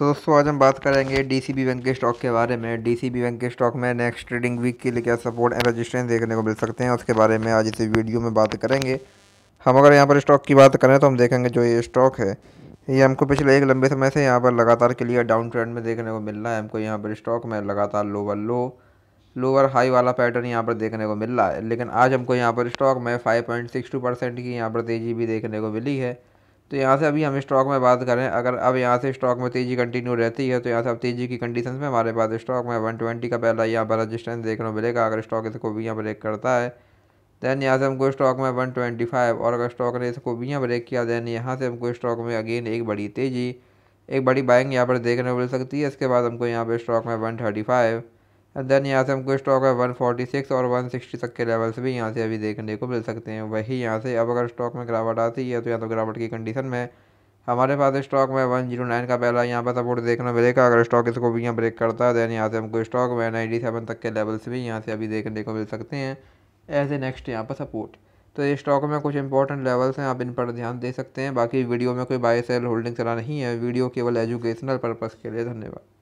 तो दोस्तों आज हम बात करेंगे डीसीबी बैंक के स्टॉक के बारे में डीसीबी बैंक के स्टॉक में नेक्स्ट ट्रेडिंग वीक के लिए क्या सपोर्ट एंड रजिस्ट्रेंस देखने को मिल सकते हैं उसके बारे में आज इस वीडियो में बात करेंगे हम अगर यहाँ पर स्टॉक की बात करें तो हम देखेंगे जो ये स्टॉक है ये हमको पिछले एक लंबे समय से यहाँ पर लगातार क्लियर डाउन ट्रेंड में देखने को मिल रहा है हमको यहाँ पर स्टॉक में लगातार लोअर लो लोअर हाई वाला पैटर्न यहाँ पर देखने को मिल रहा है लेकिन आज हमको यहाँ पर स्टॉक में फाइव परसेंट की यहाँ पर तेज़ी भी देखने को मिली है तो यहाँ से अभी हम स्टॉक में बात करें अगर अब यहाँ से स्टॉक में तेज़ी कंटिन्यू रहती है तो यहाँ से अब तेज़ी की कंडीशन में हमारे पास स्टॉक में वन ट्वेंटी का पहला यहाँ पर रजिस्टेंस देखने को मिलेगा अगर स्टॉक इसको भी यहाँ ब्रेक करता है दैन यहाँ से हमको स्टॉक में वन ट्वेंटी फाइव और अगर स्टॉक ने इसको भी यहाँ ब्रेक किया दैन यहाँ से हमको स्टॉक में अगेन एक बड़ी तेज़ी एक बड़ी बाइंग यहाँ पर देखने को मिल सकती है इसके बाद हमको यहाँ पर स्टॉक में वन थर्टी फाइव देन यहाँ से हमको स्टॉक है 146 और 160 तक के लेवल्स भी यहाँ से अभी देखने को मिल सकते हैं वही यहाँ से अब अगर स्टॉक में गिरावट आती है तो यहाँ तो गिरावट की कंडीशन में हमारे पास स्टॉक में वन जीरो नाइन का पहला यहाँ पर सपोर्ट देखना मिलेगा अगर स्टॉक इसको भी यहाँ ब्रेक करता है देन यहाँ से हमको स्टॉक में सेवन तक के लेवल्स भी यहाँ से अभी देखने को मिल सकते हैं एज ए नेक्स्ट यहाँ पर सपोर्ट तो ये स्टॉक में कुछ इंपॉर्टेंट लेवल्स हैं आप इन पर ध्यान दे सकते हैं बाकी वीडियो में कोई बाय सेल होल्डिंग चला नहीं है वीडियो केवल एजुकेशनल पर्पज़ के लिए धन्यवाद